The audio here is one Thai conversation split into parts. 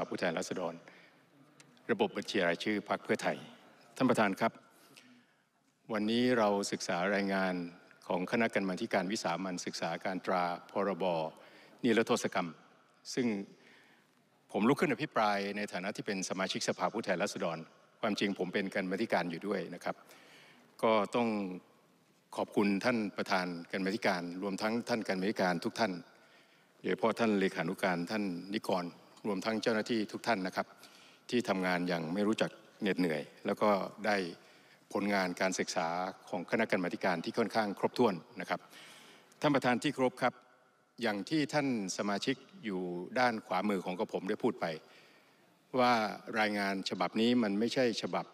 าผู้แทนราษฎรระบบบัญชีรายชื่อพรรคเพื่อไทย ท่านประธานครับ วันนี้เราศึกษารายงานของคณะกรรมาการวิสามันศึกษาการตราพรบนิรโทษกรรม ซึ่งผมลุกขึ้นอภิปราย ในฐานะที่เป็นสมาชิกสภาผู้แทนราษฎร ความจริงผมเป็นกรรมาการอยู่ด้วยนะครับ ก็ต้องขอบคุณท่านประธานกรรมาการ รวมทั้งท่านกรรมาการทุกท่านโดยเฉพาะท่านเลขานุการท่านนิกรรวมทั้งเจ้าหน้าที่ทุกท่านนะครับ ที่ทำงานอย่างไม่รู้จักเหน็ดเหนื่อย แล้วก็ได้ผลงานการศึกษาของคณะกรรมาการที่ค่อนข้างครบถ้วนนะครับท่านประธานที่ครบครับอย่างที่ท่านสมาชิกอยู่ด้านขวามือของกระผมได้พูดไป ว่ารายงานฉบับนี้มันไม่ใช่ฉบับ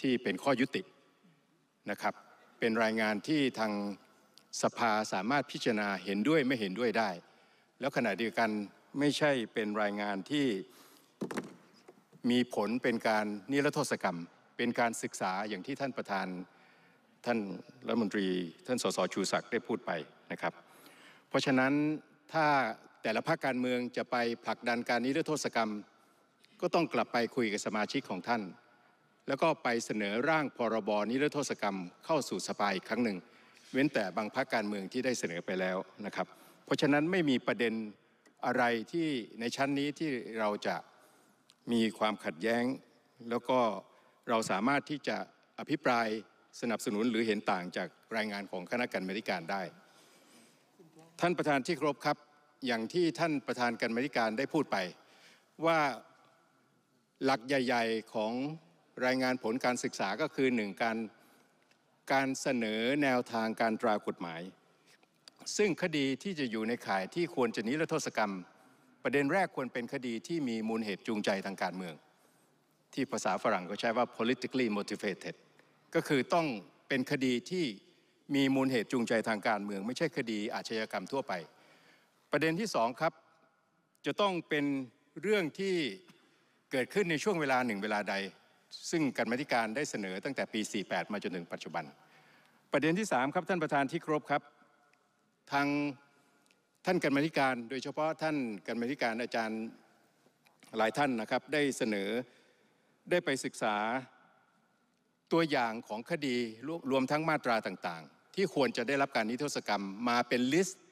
ที่เป็นข้อยุตินะครับ เป็นรายงานที่ทางสภาสามารถพิจารณาเห็นด้วยไม่เห็นด้วยได้ แล้วขณะเดียวกันไม่ใช่เป็นรายงานที่มีผลเป็นการนิรโทษกรรม เป็นการศึกษาอย่างที่ท่านประธานท่านรัฐมนตรี ท่านสสชูศักดิ์ได้พูดไปนะครับ เพราะฉะนั้นถ้าแต่ละภาคการเมืองจะไปผลักดันการนิรโทษกรรม ก็ต้องกลับไปคุยกับสมาชิกของท่าน แล้วก็ไปเสนอร่างพรบนิรโทษกรรม เข้าสู่สภาอีกครั้งหนึ่งเว้นแต่บางภาคการเมืองที่ได้เสนอไปแล้วนะครับเพราะฉะนั้นไม่มีประเด็นอะไรที่ในชั้นนี้ที่เราจะมีความขัดแย้ง แล้วก็เราสามารถที่จะอภิปรายสนับสนุนหรือเห็นต่างจากรายงานของคณะกรรมการได้ ท่านประธานที่ครบครับ อย่างที่ท่านประธานกรรมการได้พูดไป ว่าหลักใหญ่ ๆของรายงานผลการศึกษาก็คือหนึ่งการการเสนอแนวทางการตรากฎหมายซึ่งคดีที่จะอยู่ในข่ายที่ควรจะนิรโทษกรรม ประเด็นแรกควรเป็นคดีที่มีมูลเหตุจูงใจทางการเมือง ที่ภาษาฝรั่งก็ใช้ว่า politically motivated ก็คือต้องเป็นคดีที่มีมูลเหตุจูงใจทางการเมือง ไม่ใช่คดีอาชญากรรมทั่วไป ประเด็นที่สองครับ จะต้องเป็นเรื่องที่เกิดขึ้นในช่วงเวลาหนึ่ง เวลาใด ซึ่งกรรมติการได้เสนอตั้งแต่ปี48มาจนถึงปัจจุบัน ประเด็นที่ 3 ครับท่านประธานที่ครบครับทางท่านกรรมธิการ โดยเฉพาะท่านกรรมธิการอาจารย์หลายท่านนะครับได้เสนอได้ไปศึกษาตัวอย่างของคดีรวรวมทั้งมาตราต่างๆ ที่ควรจะได้รับการนิทศกรรมมาเป็นลิสต์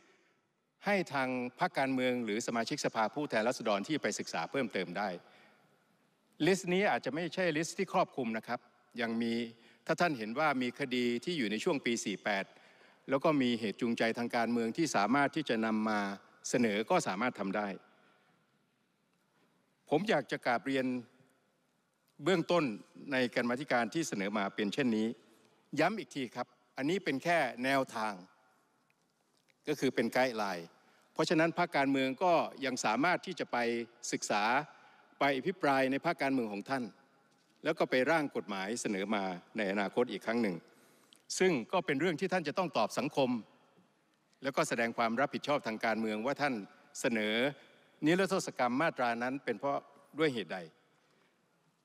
ให้ทางพรรคการเมืองหรือสมาชิกสภาผู้แทนราษฎรที่ไปศึกษาเพิ่มเติมได้ ลิสต์นี้อาจจะไม่ใช่ลิสต์ที่ครอบคลุมนะครับ ยังมีถ้าท่านเห็นว่ามีคดีที่อยู่ในช่วงปี 48แล้วก็มีเหตุจูงใจทางการเมืองที่สามารถที่จะนำมาเสนอก็สามารถทำได้ ผมอยากจะกราบเรียนเบื้องต้นในการมาธิการที่เสนอมาเป็นเช่นนี้ ย้ำอีกทีครับ อันนี้เป็นแค่แนวทาง ก็คือเป็นไกด์ไลน์ เพราะฉะนั้นภาคการเมืองก็ยังสามารถที่จะไปศึกษาไปอภิปรายในภาคการเมืองของท่าน แล้วก็ไปร่างกฎหมายเสนอมาในอนาคตอีกครั้งหนึ่งซึ่งก็เป็นเรื่องที่ท่านจะต้องตอบสังคม แล้วก็แสดงความรับผิดชอบทางการเมืองว่าท่านเสนอนิรโทษกรรมมาตรานั้นเป็นเพราะด้วยเหตุใด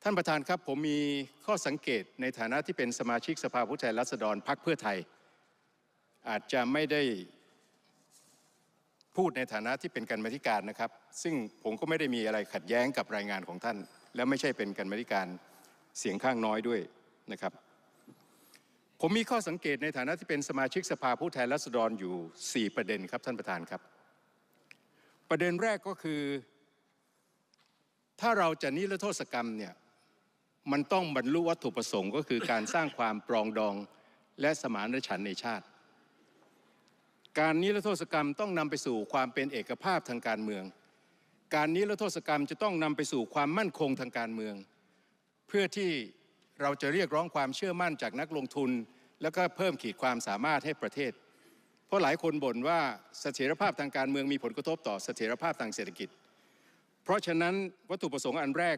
ท่านประธานครับ ผมมีข้อสังเกตในฐานะที่เป็น สมาชิกสภาผู้แทนราษฎรพรรคเพื่อไทย อาจจะไม่ได้พูดในฐานะที่เป็นกัรมธิการนะครับ ซึ่งผมก็ไม่ได้มีอะไรขัดแย้งกับรายงานของท่าน และไม่ใช่เป็นกัรมธิการเสียงข้างน้อยด้วยนะครับผมมีข้อสังเกตในฐานะที่เป็นสมาชิกสภาผู้แทนราษฎรอยู่ 4 ประเด็นครับท่านประธานครับ ประเด็นแรกก็คือ ถ้าเราจะนิรโทษกรรมเนี่ยมันต้องบรรลุวัตถุประสงค์ ก็คือการสร้างความปรองดองและสมานฉันท์ในชาติ การนิรโทษกรรมต้องนำไปสู่ความเป็นเอกภาพทางการเมือง การนิรโทษกรรมจะต้องนำไปสู่ความมั่นคงทางการเมือง เพื่อที่เราจะเรียกร้องความเชื่อมั่นจากนักลงทุน แล้วก็เพิ่มขีดความสามารถให้ประเทศ เพราะหลายคนบ่นว่าเสถียรภาพทางการเมืองมีผลกระทบต่อเสถียรภาพทางเศรษฐกิจ เพราะฉะนั้นวัตถุประสงค์อันแรก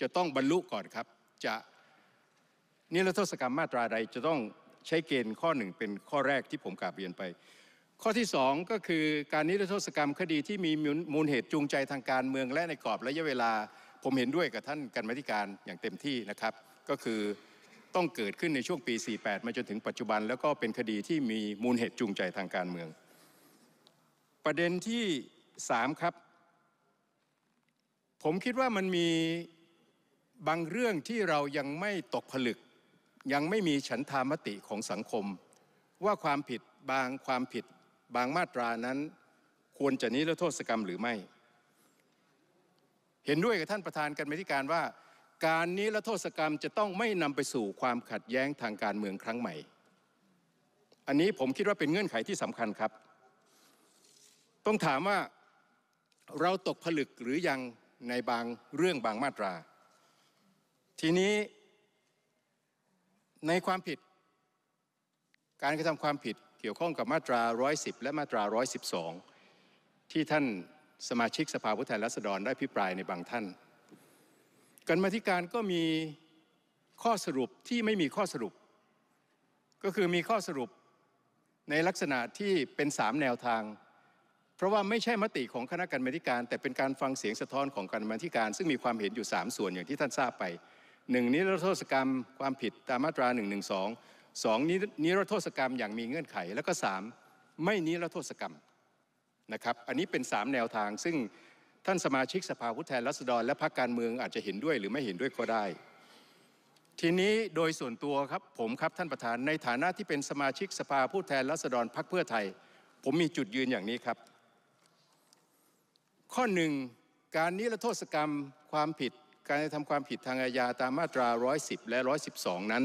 จะต้องบรรลุก่อนครับ จะ นิรโทษกรรมมาตราใดจะต้องใช้เกณฑ์ข้อหนึ่งเป็นข้อแรกที่ผมกราบเรียนไป ข้อที่ 2 ก็คือการนิรโทษกรรมคดีที่มีมูลเหตุจูงใจทางการเมืองและในกรอบระยะเวลาผมเห็นด้วยกับท่านกันมธิการอย่างเต็มที่นะครับก็คือต้องเกิดขึ้นในช่วงปี 48 มาจนถึงปัจจุบัน แล้วก็เป็นคดีที่มีมูลเหตุจูงใจทางการเมือง ประเด็นที่ 3 ครับ ผมคิดว่ามันมีบางเรื่องที่เรายังไม่ตกผลึก ยังไม่มีฉันทามติของสังคม ว่าความผิดบางความผิดบางมาตรานั้น ควรจะนิรโทษกรรมหรือไม่ เห็นด้วยกับท่านประธานกันมาธิการว่าการนี้และโทษกรรมจะต้องไม่นำไปสู่ความขัดแย้งทางการเมืองครั้งใหม่ อันนี้ผมคิดว่าเป็นเงื่อนไขที่สำคัญครับ ต้องถามว่าเราตกผลึกหรือยังในบางเรื่องบางมาตรา ทีนี้ในความผิดการกระทำความผิดเกี่ยวข้องกับมาตรา 110 และมาตรา 112 ที่ท่านสมาชิกสภาผู้แทนราษฎรได้พิปรายในบางท่านกรรมธิการก็มีข้อสรุปที่ไม่มีข้อสรุป ก็คือมีข้อสรุปในลักษณะที่เป็นสามแนวทาง เพราะว่าไม่ใช่มติของคณะกรรมการ แต่เป็นการฟังเสียงสะท้อนของกรรมธิการ ซึ่งมีความเห็นอยู่ 3 ส่วนอย่างที่ท่านทราบไปหนึ่งนิรโทษกรรม ความผิดตามมาตรา 1 1 2 2. นิรโทษกรรมอย่างมีเงื่อนไข แล้วก็ 3. ไม่นิรโทษกรรมนะครับอันนี้เป็น 3 แนวทางซึ่งท่านสมาชิกสภาผู้แทนรัศดรและพรรคการเมืองอาจจะเห็นด้วยหรือไม่เห็นด้วยก็ได้ ทีนี้โดยส่วนตัวครับ ผมครับท่านประธานในฐานะที่เป็นสมาชิกสภาผู้แทนรัศดรพรรคเพื่อไทย ผมมีจุดยืนอย่างนี้ครับ ข้อหนึ่งการนิรโทษกรรมความผิดการทำทำความผิดทางอาญาตามมาตรา110 และ112 นั้น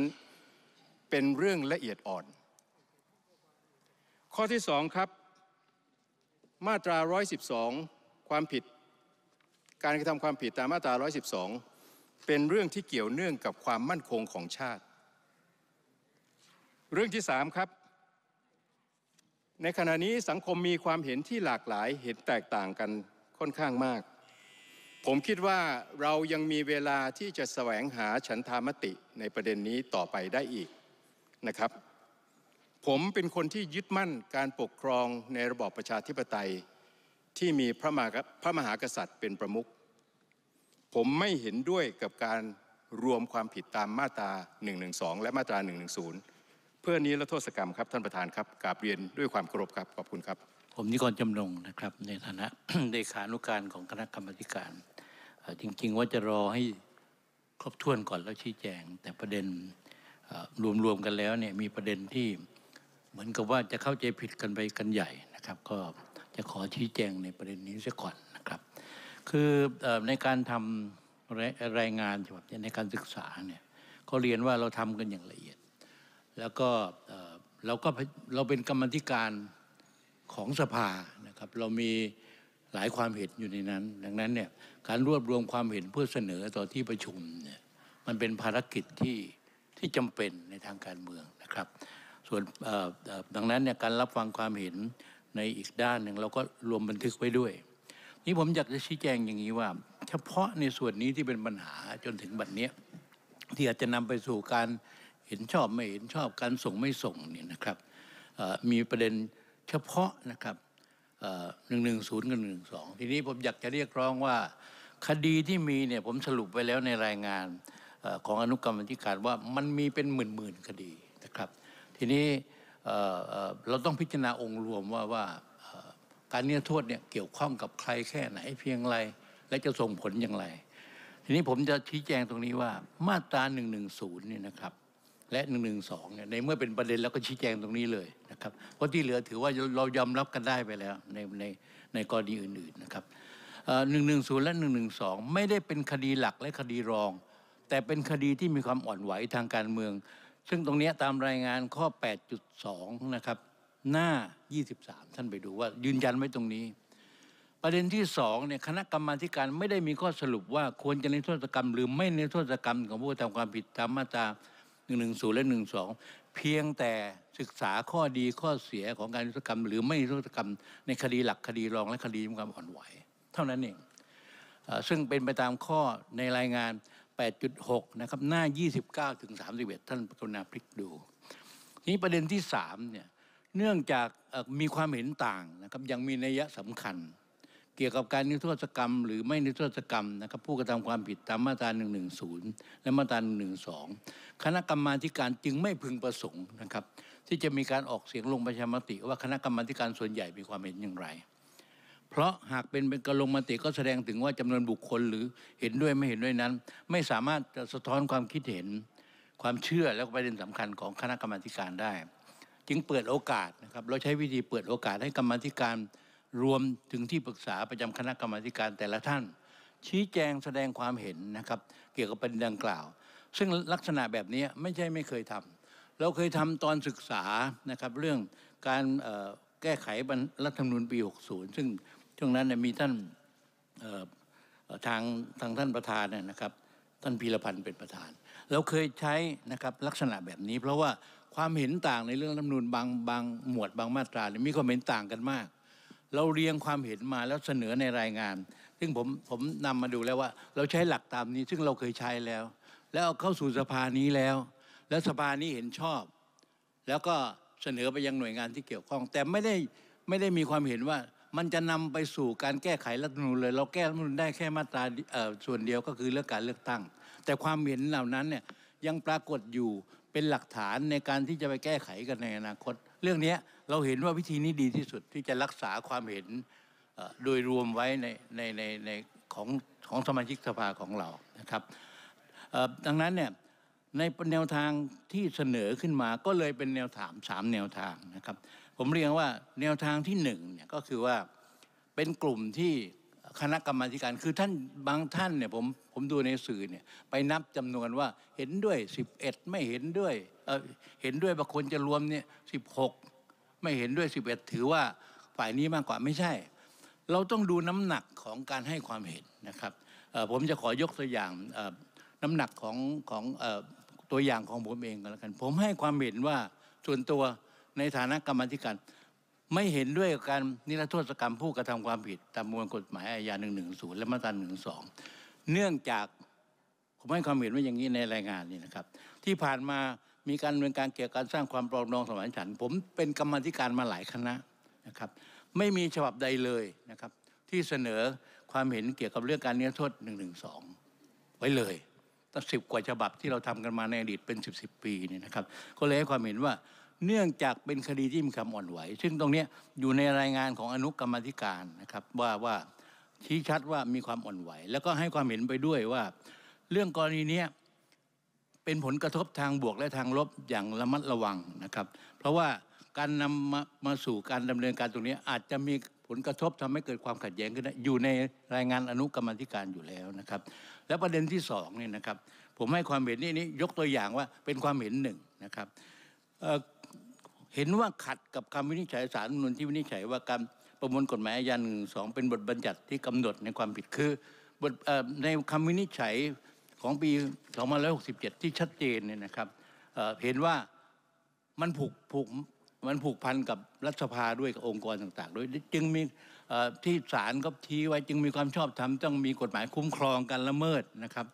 เป็นเรื่องละเอียดอ่อน ข้อที่สองครับมาตรา112ความผิดการกระทำความผิดตามมาตรา 112 เป็นเรื่องที่เกี่ยวเนื่องกับความมั่นคงของชาติ เรื่องที่สามครับ ในขณะนี้สังคมมีความเห็นที่หลากหลายเห็นแตกต่างกันค่อนข้างมาก ผมคิดว่าเรายังมีเวลาที่จะแสวงหาฉันทามติในประเด็นนี้ต่อไปได้อีกนะครับ ผมเป็นคนที่ยึดมั่นการปกครองในระบอบประชาธิปไตยที่มีพระมหากษัตริย์เป็นประมุขผมไม่เห็นด้วยกับการรวมความผิดตามมาตรา 112 และมาตรา 110 เพื่อนี้และโทษกรรมครับท่านประธานครับกราบเรียนด้วยความเคารพครับ ขอบคุณครับ ผมนิกรจำนงนะครับในฐานะเลขานุการของคณะกรรมการ จริงๆว่าจะรอให้ครบถ้วนก่อนแล้วชี้แจง แต่ประเด็นรวมๆกันแล้วเนี่ยมีประเด็นที่เหมือนกับว่าจะเข้าใจผิดกันไปกันใหญ่นะครับก็จะขอชี้แจงในประเด็นนี้ซะก่อนนะครับคือในการทำรายงานฉบับนี้ในการศึกษาเนี่ยก็เรียนว่าเราทำกันอย่างละเอียด แล้วก็เราก็เราเป็นกรรมธิการของสภานะครับเรามีหลายความเห็นอยู่ในนั้น ดังนั้นเนี่ยการรวบรวมความเห็นเพื่อเสนอต่อที่ประชุมเนี่ยมันเป็นภารกิจที่ที่จำเป็นในทางการเมืองนะครับ ส่วนดังนั้นเนี่ยการรับฟังความเห็นในอีกด้านหนึ่งเราก็รวมบันทึกไว้ด้วยนี่ผมอยากจะชี้แจงอย่างนี้ว่า เฉพาะในส่วนนี้ที่เป็นปัญหาจนถึงบัดนี้ที่อาจจะนำไปสู่การเห็นชอบไม่เห็นชอบการส่งไม่ส่งเนี่ยนะครับมีประเด็นเฉพาะนะครับหนึ่งหนึ่งศูนย์กับหนึ่งสองทีนี้ผมอยากจะเรียกร้องว่า คดีที่มีเนี่ยผมสรุปไว้แล้วในรายงานของอนุกรรมธิการว่ามันมีเป็นหมื่นหมื่นคดีนะครับ ทีนี้เราต้องพิจารณาองค์รวมว่าว่าการเนื้อโทษเนี่ยเกี่ยวข้องกับใครแค่ไหนเพียงไร และจะส่งผลอย่างไร ทีนี้ผมจะชี้แจงตรงนี้ว่ามาตรา1นึนี่นะครับและ1นึเนี่ยในเมื่อเป็นประเด็นแล้วก็ชี้แจงตรงนี้เลยนะครับเพราะที่เหลือถือว่าเรายอมรับกันได้ไปแล้วในในในกรณีอื่นๆนะครับหนึ่งหนึ่งศูนย์และหนึ่งหนึ่งสองไม่ได้เป็นคดีหลักและคดีรอง แต่เป็นคดีที่มีความอ่อนไหวทางการเมืองซึ่งตรงนี้ตามรายงานข้อ8.2นะครับหน้า23 ท่านไปดูว่ายืนยันไว้ตรงนี้ ประเด็นที่สองเนี่ยคณะกรรมาการไม่ได้มีข้อสรุปว่าควรจะในโทษกรรม หรือไม่ในโทษกรรมของผู้ทำความผิดตามมาตรา110และ12เพียงแต่ศึกษาข้อดีข้อเสียของการนิรกรรม หรือไม่นิรกรรม ในคดีหลักคดีรอง และคดีมีความอ่อนไหว เท่านั้นเองซึ่งเป็นไปตามข้อในรายงาน8.6 นะครับ หน้า 29 ถึง31 ท่านกรุณาพลิกดูนี้ประเด็นที่3เนี่ย เนื่องจากมีความเห็นต่างนะครับ ยังมีนัยสำคัญ เกี่ยวกับการนิรโทษกรรม หรือไม่นิรโทษกรรมนะครับ ผู้กระทำความผิดตามมาตรา 110 และมาตรา 112 คณะกรรมาการจึงไม่พึงประสงค์นะครับ ที่จะมีการออกเสียงลงประชามติ ว่าคณะกรรมาการส่วนใหญ่มีความเห็นอย่างไรเพราะหากเป็นเป็นกระลงมติก็แสดงถึงว่าจำนวนบุคคลหรือเห็นด้วยไม่เห็นด้วยนั้น ไม่สามารถจะสะท้อนความคิดเห็นความเชื่อและประเด็นสำคัญของคณะกรรมการได้ จึงเปิดโอกาสนะครับเราใช้วิธีเปิดโอกาสให้กรรมการรวมถึงที่ปรึกษาประจำคณะกรรมการแต่ละท่าน ชี้แจงแสดงความเห็นนะครับเกี่ยวกับประเด็นดังกล่าว ซึ่งลักษณะแบบนี้ไม่ใช่ไม่เคยทำ เราเคยทำตอนศึกษานะครับเรื่องการแก้ไขรัฐธรรมนูญปี60ซึ่งช่วงนั้นมีท่านทางทางท่านประธานนะครับท่านพีรพันธ์เป็นประธาน เราเคยใช้นะครับลักษณะแบบนี้ เพราะว่าความเห็นต่างในเรื่องรัฐมนูลบางบางหมวดบางมาตราเนี่ยมีความเห็นต่างกันมาก เราเรียงความเห็นมาแล้วเสนอในรายงาน ซึ่งผมผมนำมาดูแล้วว่า เราใช้หลักตามนี้ ซึ่งเราเคยใช้แล้ว แล้วเอาเข้าสู่สภานี้แล้ว แล้วสภานี้เห็นชอบ แล้วก็เสนอไปยังหน่วยงานที่เกี่ยวข้องแต่ไม่ได้ไม่ได้มีความเห็นว่ามันจะนำไปสู่การแก้ไขรัฐมนูลเลย เราแก้รัฐมนูลได้แค่มาตราส่วนเดียวก็คือเรื่องการเลือกตั้ง แต่ความเห็นเหล่านั้นเนี่ยยังปรากฏอยู่เป็นหลักฐานในการที่จะไปแก้ไขกันในอนาคต เรื่องนี้เราเห็นว่าวิธีนี้ดีที่สุดที่จะรักษาความเห็นโดยรวมไว้ในในในในของของสมาชิกสภาของเรานะครับดังนั้นเนี่ยในแนวทางที่เสนอขึ้นมาก็เลยเป็นแนวถามสามแนวทางนะครับผมเรียงว่าแนวทางที่หนึ่งเนี่ยก็คือว่าเป็นกลุ่มที่คณะกรรมาการคือท่านบางท่านเนี่ยผมผมดูในสื่อเนี่ยไปนับจำนวนว่าเห็นด้วย11ไม่เห็นด้วยเเห็นด้วยบางคนจะรวมเนี่ยสิไม่เห็นด้วย 11 ถือว่าฝ่ายนี้มากกว่าไม่ใช่ เราต้องดูน้ำหนักของการให้ความเห็นนะครับผมจะขอยกตัวอย่างน้ำหนักของของตัวอย่างของผมเองก็แล้วกันผมให้ความเห็นว่าส่วนตัวในฐานะกรรมธิการไม่เห็นด้วยกับการนิรโทษกรรมผู้กระทำความผิดตามมวลกฎหมายอาญา 110และมาตรา1อ2เนื่องจากผมให้ความเห็นว่าอย่างนี้ในรายงานนี่นะครับ ที่ผ่านมามีการดำเนินการเกี่ยวกับการสร้างความปรองดองสมานฉันผมเป็นกรรมธิการมาหลายคณะนะครับไม่มีฉบับใดเลยนะครับที่เสนอความเห็นเกี่ยวกับเรื่องการนิรโทษ1นึไว้เลยตั้งสิบกว่าฉบับที่เราทำกันมาในอดีตเป็น 10บสปีนี่นะครับ ก็เลยให้ความเห็นว่าเนื่องจากเป็นคดีที่มีความอ่อนไหว ซึ่งตรงนี้อยู่ในรายงานของอนุกรรมธิการนะครับว่าว่าชี้ชัดว่ามีความอ่อนไหว แล้วก็ให้ความเห็นไปด้วยว่า เรื่องกรณีนี้เป็นผลกระทบทางบวกและทางลบอย่างระมัดระวังนะครับเพราะว่าการนำมามาสู่การดำเนินการตรงนี้อาจจะมีผลกระทบทำให้เกิดความขัดแย้งขึ้นอยู่ในรายงานอนุกรรมธิการอยู่แล้วนะครับ และประเด็นที่สองนี่นะครับผมให้ความเห็นนี่นี้ยกตัวอย่างว่าเป็นความเห็นหนึ่งนะครับเห็นว่าขัดกับคำวินิจฉัยสารนุนที่วินิจฉัยว่าการประมวลกฎหมายอาญาหนึ่งสองเป็นบทบัญญัติที่กำหนดในความผิดคือบทในคำวินิจฉัยของปี2567 ที่ชัดเจนเนี่ยนะครับเห็นว่ามันผูกผูกมันผูกพันกับรัฐสภาด้วยกับองค์กรต่างๆด้วยจึงมีที่ศาลก็ชี้ไว้จึงมีความชอบธรรมต้องมีกฎหมายคุ้มครองการละเมิดนะครับ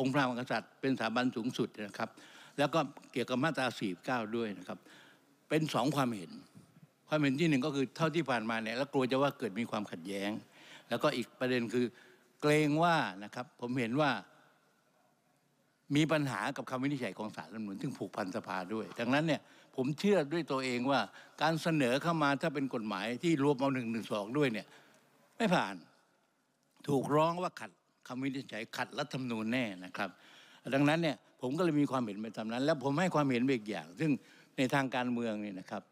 องค์พระมหากษัตริย์เป็นสถาบันสูงสุดนะครับ แล้วก็เกี่ยวกับมาตรา 49 ด้วยนะครับเป็นสองความเห็น ความเห็นที่หนึ่งก็คือเท่าที่ผ่านมาเนี่ยแล้วกลัวจะว่าเกิดมีความขัดแย้ง แล้วก็อีกประเด็นคือเกรงว่านะครับผมเห็นว่ามีปัญหากับคำวินิจฉัยของสารรัฐมนุนซึ่งผูกพันสภาด้วยดังนั้นเนี่ยผมเชื่อด้วยตัวเองว่าการเสนอเข้ามาถ้าเป็นกฎหมาย ที่รวมเอาหนึ่งหนึ่งสองด้วยเนี่ยไม่ผ่านถูกร้องว่าขัดคำวินิจฉัยขัดรัฐธรรมนูญแน่นะครับ ดังนั้นเนี่ยผมก็เลยมีความเห็นไปตามนั้นแล้วผมให้ความเห็นอีกอย่าง ซึ่งในทางการเมืองนี่นะครับ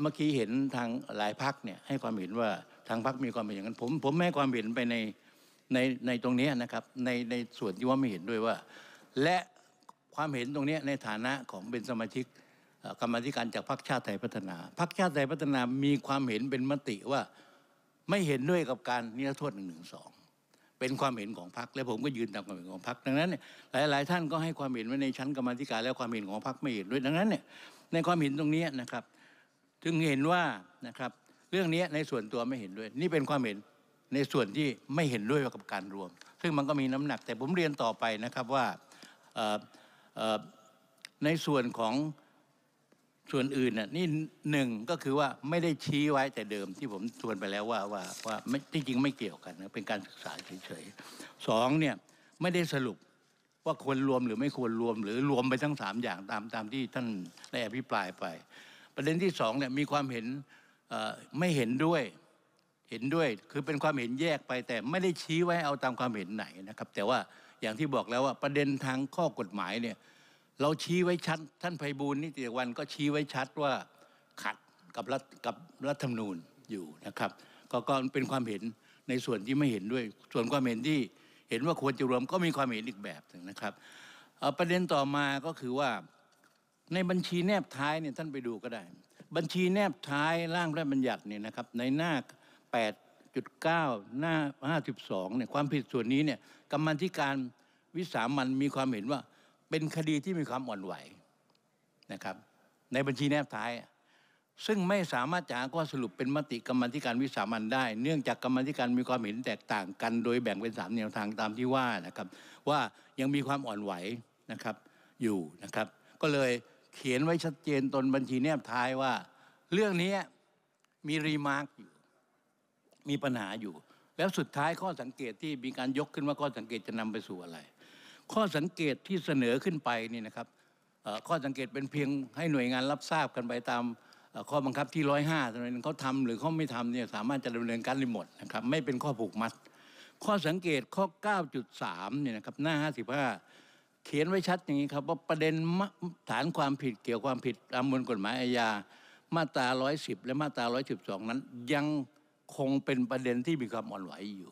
เมื่อกี้เห็นทางหลายพักเนี่ยให้ความเห็นว่าทางพักมีความเห็นอย่างนั้นผมผมใม้ความเห็นไปในในในตรงนี้นะครับในในส่วนที่ว่าไม่เห็นด้วยว่า และความเห็นตรงนี้ในฐานะของเป็นสมาชิกกรรมธิการจากพรรคชาติไทยพัฒนา พรรคชาติไทยพัฒนามีความเห็นเป็นมติว่าไม่เห็นด้วยกับการนิรโทษหนึ่งหนึ่งสองเป็นความเห็นของพรรคและผมก็ยืนตามความเห็นของพรรคดังนั้นเนี่ยหลาย ๆ ท่านก็ให้ความเห็นไว้ในชั้นกรรมธิการแล้วความเห็นของพรรคไม่เห็นด้วยดังนั้นเนี่ยในความเห็นตรงนี้นะครับจึงเห็นว่านะครับเรื่องนี้ในส่วนตัวไม่เห็นด้วย นี่เป็นความเห็นในส่วนที่ไม่เห็นด้วยกับการรวม ซึ่งมันก็มีน้ำหนักแต่ผมเรียนต่อไปนะครับว่าในส่วนของส่วนอื่นน่ะนี่หนึ่งก็คือว่าไม่ได้ชี้ไว้แต่เดิมที่ผมทวนไปแล้วว่าว่าว่าไมที่จริงไม่เกี่ยวกันนะเป็นการศึกษาเฉยๆสองเนี่ยไม่ได้สรุปว่าควรรวมหรือไม่ควรรวมหรือรวมไปทั้งสามอย่างตามตามที่ท่านได้อภิปรายไป ประเด็นที่สองเนี่ยมีความเห็นไม่เห็นด้วยเห็นด้วย คือเป็นความเห็นแยกไป แต่ไม่ได้ชี้ไว้เอาตามความเห็นไหนนะครับแต่ว่าอย่างที่บอกแล้วว่าประเด็นทางข้อกฎหมายเนี่ยเราชี้ไว้ชัด ท่านไพบูลนิติวันก็ชี้ไว้ชัดว่าขัดกับรัฐกับรัฐธรรมนูญอยู่นะครับก็ก็เป็นความเห็นในส่วนที่ไม่เห็นด้วย ส่วนความเห็นที่เห็นว่าควรจะรวมก็มีความเห็นอีกแบบหนึ่งนะครับประเด็นต่อมาก็คือว่าในบัญชีแนบท้ายเนี่ยท่านไปดูก็ได้ บัญชีแนบท้ายร่างรัฐบัญญัติเนี่ยนะครับในหน้า 8.9 หน้า 52 เนี่ยความผิดส่วนนี้เนี่ยกรรมธิการวิสามันมีความเห็นว่าเป็นคดีที่มีความอ่อนไหวนะครับในบัญชีแนบท้ายซึ่งไม่สามารถจะหาข้อสรุปเป็นมติกรรมธิการวิสามันได้เนื่องจากกรรมธิการมีความเห็นแตกต่างกันโดยแบ่งเป็นสามแนวทางตามที่ว่านะครับ ว่ายังมีความอ่อนไหวนะครับอยู่นะครับ ก็เลยเขียนไว้ชัดเจนตนบัญชีแนบท้ายว่า เรื่องนี้มีรีมาร์กอยู่ มีปัญหาอยู่ แล้วสุดท้ายข้อสังเกตที่มีการยกขึ้นว่าข้อสังเกตจะนำไปสู่อะไร ข้อสังเกตที่เสนอขึ้นไปนี่นะครับข้อสังเกตเป็นเพียงให้หน่วยงานรับทราบกันไปตามข้อบังคับที่ร้อยห้าตรงนั้นเขาทำหรือเขาไม่ทำเนี่ยสามารถจะดำเนินการได้หมดนะครับไม่เป็นข้อผูกมัด ข้อสังเกตข้อ 9.3เนี่ยนะครับหน้า55เขียนไว้ชัดอย่างนี้ครับว่าประเด็นฐานความผิดเกี่ยวความผิดตามมวลกฎหมายอาญามาตรา110 และมาตรา112 นั้น ยังคงเป็นประเด็นที่มีความอ่อนไหวอยู่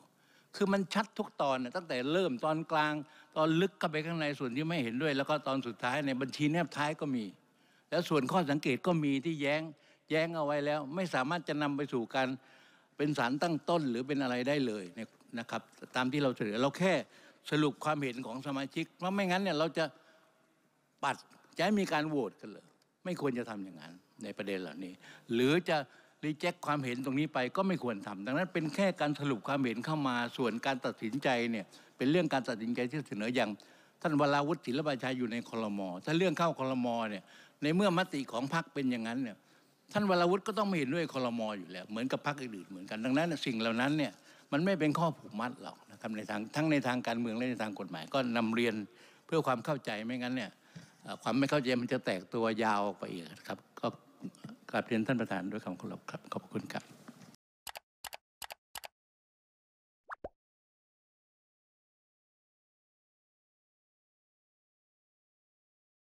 คือมันชัดทุกตอนตั้งแต่เริ่มตอนกลาง ตอนลึกเข้าไปข้างในส่วนที่ไม่เห็นด้วย แล้วก็ตอนสุดท้ายในบัญชีแนบท้ายก็มีแล้วส่วนข้อสังเกตก็มีที่แย้งแย้งเอาไว้แล้ว ไม่สามารถจะนำไปสู่การเป็นสารตั้งต้น หรือเป็นอะไรได้เลยนะครับตามที่เราเสนอเราแค่สรุปความเห็นของสมาชิกเพราะไม่งั้นเนี่ยเราจะปัดจะใมีการโหวตกันเลยไม่ควรจะทำอย่างนั้นในประเด็นเหล่านี้ หรือจะรีเจ็คความเห็นตรงนี้ไปก็ไม่ควรทำ ดังนั้นเป็นแค่การสรุปความเห็นเข้ามา ส่วนการตัดสินใจเนี่ยเป็นเรื่องการตัดสินใจที่เสนออย่าง ท่านวราวุฒิศิลปชัยอยู่ในคลมถ้าเรื่องเข้าคลมเนี่ยในเมื่อมติของพรรคเป็นอย่างนั้นเนี่ยท่านวราวุฒิก็ต้องไม่เห็นด้วยคอรมออยู่แล้วเหมือนกับพรรคอื่นๆเหมือนกันดังนั้นสิ่งเหล่านั้นเนี่ยมันไม่เป็นข้อผูกมัดหรอกนะครับในทางทั้งในทางการเมืองและในทางกฎหมาย ก็นำเรียนเพื่อความเข้าใจไม่งั้นเนี่ยความไม่เข้าใจมันจะแตกตัวยาวออกไปอีกครับก็กราบเรียนท่านประธานด้วยคำามเารครับขอบคุณครับ